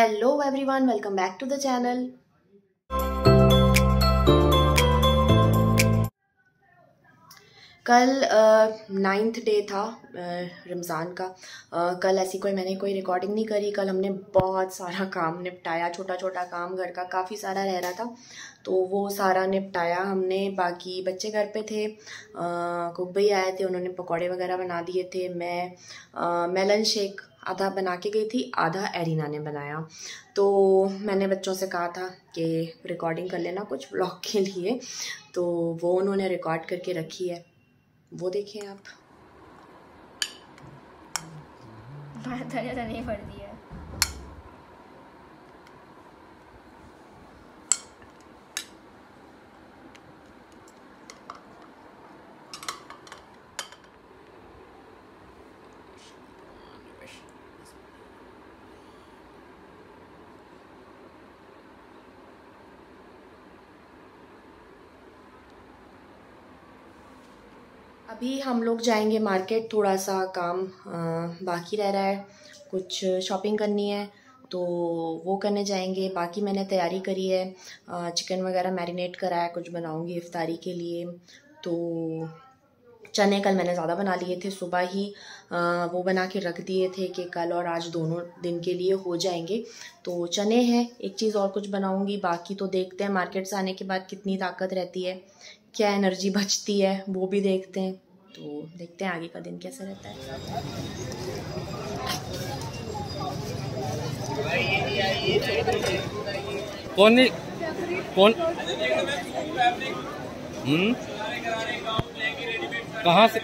hello everyone welcome back to the channel कल ninth uh, day था रमज़ान का uh, कल ऐसी कोई मैंने कोई रिकॉर्डिंग नहीं करी कल हमने बहुत सारा काम निपटाया छोटा छोटा काम घर का काफ़ी सारा रह रहा था तो वो सारा निपटाया हमने बाकी बच्चे घर पे थे कुक आए थे उन्होंने पकौड़े वगैरह बना दिए थे मैं मेलन शेक आधा बना के गई थी आधा एरिना ने बनाया तो मैंने बच्चों से कहा था कि रिकॉर्डिंग कर लेना कुछ ब्लॉग के लिए तो वो उन्होंने रिकॉर्ड करके रखी है वो देखें आप नहीं पड़ती अभी हम लोग जाएंगे मार्केट थोड़ा सा काम बाकी रह रहा है कुछ शॉपिंग करनी है तो वो करने जाएंगे बाकी मैंने तैयारी करी है चिकन वगैरह मैरिनेट करा है कुछ बनाऊंगी इफ्तारी के लिए तो चने कल मैंने ज़्यादा बना लिए थे सुबह ही वो बना के रख दिए थे कि कल और आज दोनों दिन के लिए हो जाएंगे तो चने हैं एक चीज़ और कुछ बनाऊंगी बाकी तो देखते हैं मार्केट से आने के बाद कितनी ताकत रहती है क्या एनर्जी बचती है वो भी देखते हैं तो देखते हैं आगे का दिन कैसा रहता है कौन कौन हम्म कहाँ से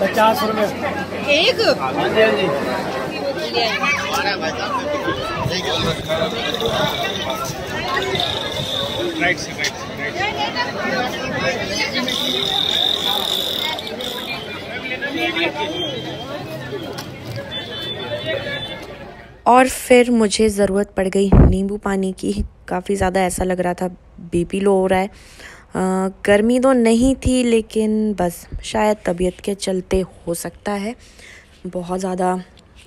पचास रुपये एक राइट से राइट से और फिर मुझे ज़रूरत पड़ गई नींबू पानी की काफ़ी ज़्यादा ऐसा लग रहा था बीपी लो हो रहा है आ, गर्मी तो नहीं थी लेकिन बस शायद तबीयत के चलते हो सकता है बहुत ज़्यादा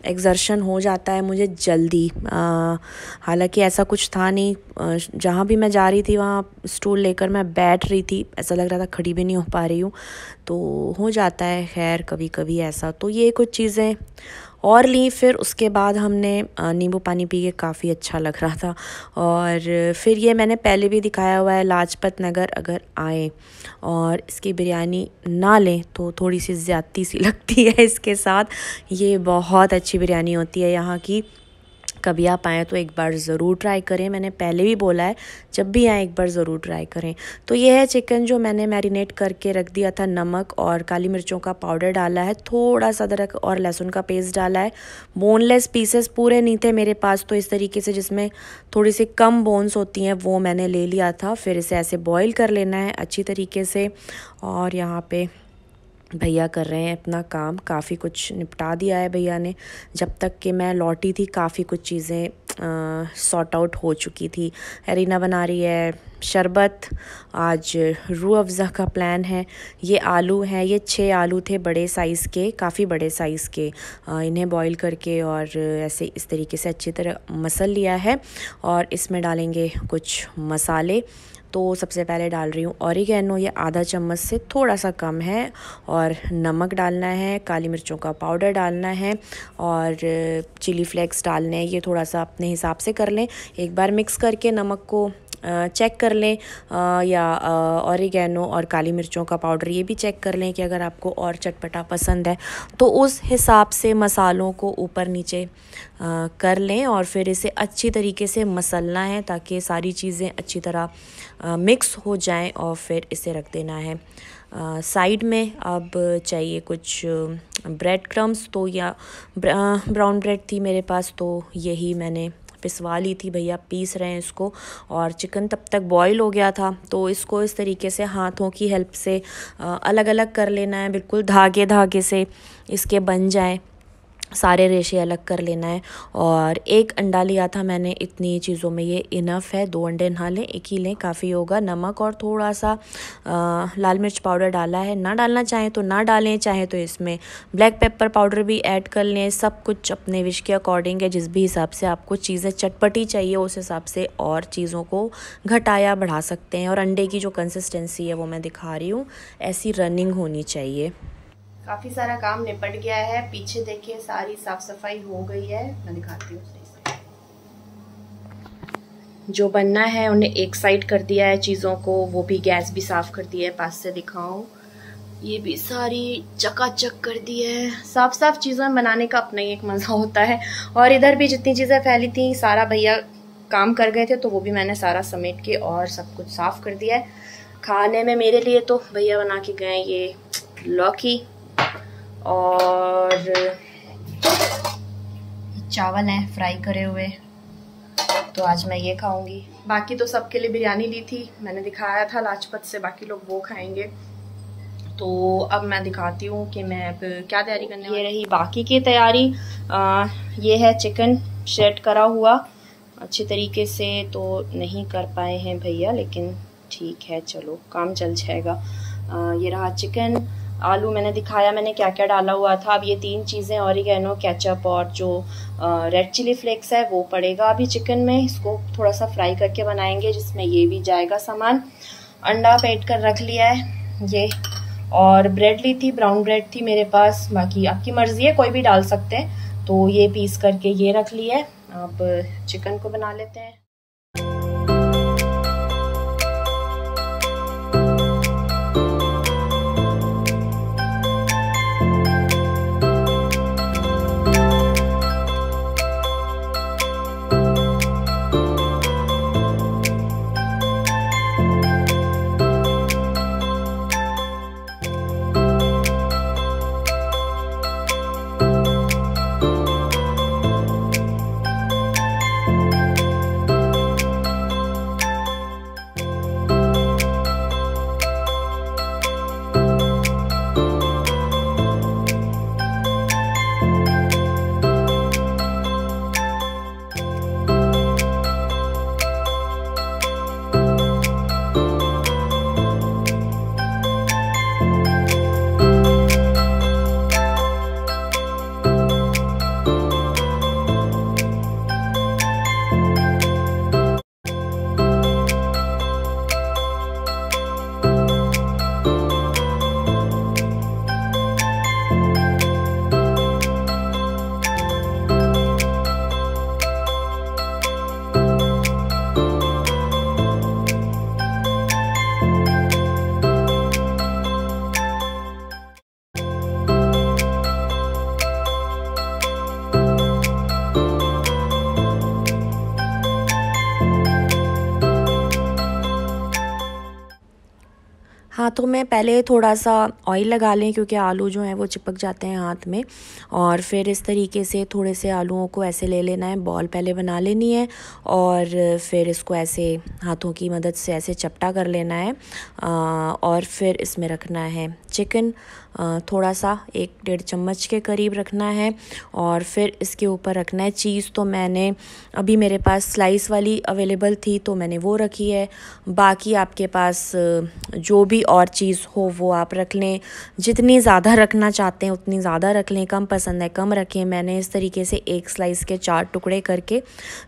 एग्जर्शन हो जाता है मुझे जल्दी हालांकि ऐसा कुछ था नहीं जहाँ भी मैं जा रही थी वहाँ स्टूल लेकर मैं बैठ रही थी ऐसा लग रहा था खड़ी भी नहीं हो पा रही हूँ तो हो जाता है खैर कभी कभी ऐसा तो ये कुछ चीज़ें और ली फिर उसके बाद हमने नींबू पानी पी के काफ़ी अच्छा लग रहा था और फिर ये मैंने पहले भी दिखाया हुआ है लाजपत नगर अगर आए और इसकी बिरयानी ना लें तो थोड़ी सी ज़्यादती सी लगती है इसके साथ ये बहुत अच्छी बिरयानी होती है यहाँ की कभी आप आएँ तो एक बार ज़रूर ट्राई करें मैंने पहले भी बोला है जब भी आएँ एक बार ज़रूर ट्राई करें तो ये है चिकन जो मैंने मैरिनेट करके रख दिया था नमक और काली मिर्चों का पाउडर डाला है थोड़ा सा अदरक और लहसुन का पेस्ट डाला है बोनलेस पीसेस पूरे नहीं थे मेरे पास तो इस तरीके से जिसमें थोड़ी सी कम बोन्स होती हैं वो मैंने ले लिया था फिर इसे ऐसे बॉयल कर लेना है अच्छी तरीके से और यहाँ पर भैया कर रहे हैं अपना काम काफ़ी कुछ निपटा दिया है भैया ने जब तक कि मैं लौटी थी काफ़ी कुछ चीज़ें सॉर्ट आउट हो चुकी थी एरिना बना रही है शरबत आज रू अफ़ज़ा का प्लान है ये आलू हैं ये छः आलू थे बड़े साइज़ के काफ़ी बड़े साइज़ के इन्हें बॉईल करके और ऐसे इस तरीके से अच्छी तरह मसल लिया है और इसमें डालेंगे कुछ मसाले तो सबसे पहले डाल रही हूँ औरिगैनो ये आधा चम्मच से थोड़ा सा कम है और नमक डालना है काली मिर्चों का पाउडर डालना है और चिली फ्लेक्स डालने हैं ये थोड़ा सा अपने हिसाब से कर लें एक बार मिक्स करके नमक को चेक कर लें या औरगैनो और काली मिर्चों का पाउडर ये भी चेक कर लें कि अगर आपको और चटपटा पसंद है तो उस हिसाब से मसालों को ऊपर नीचे कर लें और फिर इसे अच्छी तरीके से मसलना है ताकि सारी चीज़ें अच्छी तरह मिक्स हो जाएं और फिर इसे रख देना है साइड में अब चाहिए कुछ ब्रेड क्रम्स तो या ब्राउन ब्रेड थी मेरे पास तो यही मैंने पिसवा ली थी भैया पीस रहे हैं इसको और चिकन तब तक बॉईल हो गया था तो इसको इस तरीके से हाथों की हेल्प से अलग अलग कर लेना है बिल्कुल धागे धागे से इसके बन जाएँ सारे रेशे अलग कर लेना है और एक अंडा लिया था मैंने इतनी चीज़ों में ये इनफ है दो अंडे ना लें एक ही लें काफ़ी होगा नमक और थोड़ा सा आ, लाल मिर्च पाउडर डाला है ना डालना चाहें तो ना डालें चाहें तो इसमें ब्लैक पेपर पाउडर भी ऐड कर लें सब कुछ अपने विश के अकॉर्डिंग है जिस भी हिसाब से आपको चीज़ें चटपटी चाहिए उस हिसाब से और चीज़ों को घटाया बढ़ा सकते हैं और अंडे की जो कंसिस्टेंसी है वो मैं दिखा रही हूँ ऐसी रनिंग होनी चाहिए काफ़ी सारा काम निपट गया है पीछे देखिए सारी साफ़ सफाई हो गई है मैं दिखाती हूँ जो बनना है उन्हें एक साइड कर दिया है चीज़ों को वो भी गैस भी साफ़ कर दी है पास से दिखाऊं ये भी सारी चकाचक कर दी है साफ साफ चीजों बनाने का अपना ही एक मज़ा होता है और इधर भी जितनी चीज़ें फैली थी सारा भैया काम कर गए थे तो वो भी मैंने सारा समेट के और सब कुछ साफ़ कर दिया है खाने में मेरे लिए तो भैया बना के गए ये लौकी और चावल हैं फ्राई करे हुए तो आज मैं ये खाऊंगी बाकी तो सबके लिए बिरयानी ली थी मैंने दिखाया था लाजपत से बाकी लोग वो खाएंगे तो अब मैं दिखाती हूँ कि मैं अब क्या तैयारी करने ये रही बाकी की तैयारी ये है चिकन शेड करा हुआ अच्छे तरीके से तो नहीं कर पाए हैं भैया लेकिन ठीक है चलो काम चल जाएगा आ, ये रहा चिकन आलू मैंने दिखाया मैंने क्या क्या डाला हुआ था अब ये तीन चीज़ें और औरिगेनो कैचअप और जो रेड चिली फ्लेक्स है वो पड़ेगा अभी चिकन में इसको थोड़ा सा फ्राई करके बनाएंगे जिसमें ये भी जाएगा सामान अंडा पेट कर रख लिया है ये और ब्रेड ली थी ब्राउन ब्रेड थी मेरे पास बाकी आपकी मर्ज़ी है कोई भी डाल सकते हैं तो ये पीस करके ये रख लिया है अब चिकन को बना लेते हैं हाथों तो में पहले थोड़ा सा ऑयल लगा लें क्योंकि आलू जो हैं वो चिपक जाते हैं हाथ में और फिर इस तरीके से थोड़े से आलूओं को ऐसे ले लेना है बॉल पहले बना लेनी है और फिर इसको ऐसे हाथों की मदद से ऐसे चपटा कर लेना है और फिर इसमें रखना है चिकन थोड़ा सा एक डेढ़ चम्मच के करीब रखना है और फिर इसके ऊपर रखना है चीज़ तो मैंने अभी मेरे पास स्लाइस वाली अवेलेबल थी तो मैंने वो रखी है बाकी आपके पास जो भी और चीज़ हो वो आप रख लें जितनी ज़्यादा रखना चाहते हैं उतनी ज़्यादा रख लें कम पसंद है कम रखें मैंने इस तरीके से एक स्लाइस के चार टुकड़े करके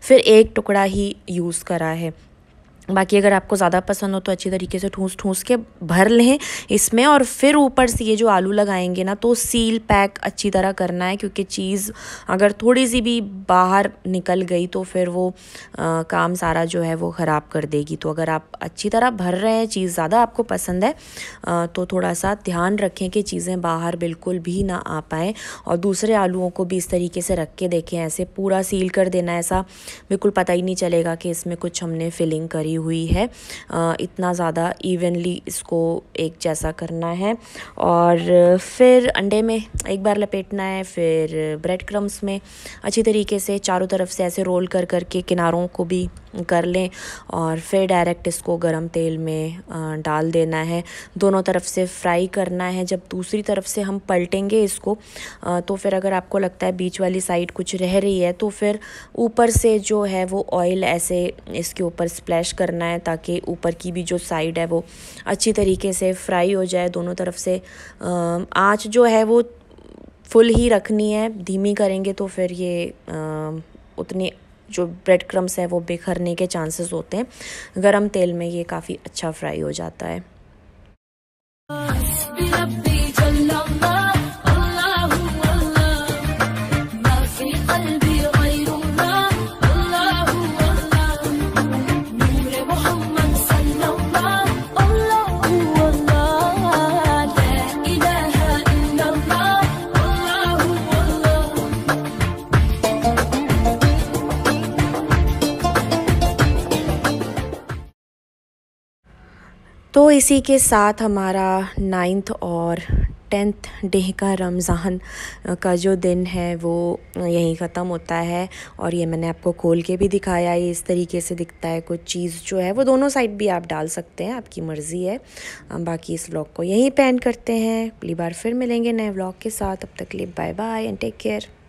फिर एक टुकड़ा ही यूज़ करा है बाकी अगर आपको ज़्यादा पसंद हो तो अच्छी तरीके से ठूस ठूस के भर लें इसमें और फिर ऊपर से ये जो आलू लगाएंगे ना तो सील पैक अच्छी तरह करना है क्योंकि चीज़ अगर थोड़ी सी भी बाहर निकल गई तो फिर वो आ, काम सारा जो है वो ख़राब कर देगी तो अगर आप अच्छी तरह भर रहे हैं चीज़ ज़्यादा आपको पसंद है आ, तो थोड़ा सा ध्यान रखें कि चीज़ें बाहर बिल्कुल भी ना आ पाएँ और दूसरे आलुओं को भी इस तरीके से रख के देखें ऐसे पूरा सील कर देना ऐसा बिल्कुल पता ही नहीं चलेगा कि इसमें कुछ हमने फिलिंग करी बनी हुई है इतना ज़्यादा इवनली इसको एक जैसा करना है और फिर अंडे में एक बार लपेटना है फिर ब्रेड क्रम्स में अच्छी तरीके से चारों तरफ से ऐसे रोल कर करके किनारों को भी कर लें और फिर डायरेक्ट इसको गरम तेल में डाल देना है दोनों तरफ से फ्राई करना है जब दूसरी तरफ से हम पलटेंगे इसको तो फिर अगर आपको लगता है बीच वाली साइड कुछ रह रही है तो फिर ऊपर से जो है वो ऑयल ऐसे इसके ऊपर स्प्लैश करना है ताकि ऊपर की भी जो साइड है वो अच्छी तरीके से फ्राई हो जाए दोनों तरफ से आँच जो है वो फुल ही रखनी है धीमी करेंगे तो फिर ये आ, उतनी जो ब्रेड क्रम्स हैं वो बिखरने के चांसेस होते हैं गरम तेल में ये काफ़ी अच्छा फ्राई हो जाता है इसी के साथ हमारा नाइन्थ और टेंथ डे का रमज़ान का जो दिन है वो यहीं ख़त्म होता है और ये मैंने आपको खोल के भी दिखाया ये इस तरीके से दिखता है कुछ चीज़ जो है वो दोनों साइड भी आप डाल सकते हैं आपकी मर्ज़ी है हम बाकी इस व्लॉग को यहीं पेंड करते हैं अगली बार फिर मिलेंगे नए व्लॉग के साथ अब तक लिए bye bye and take care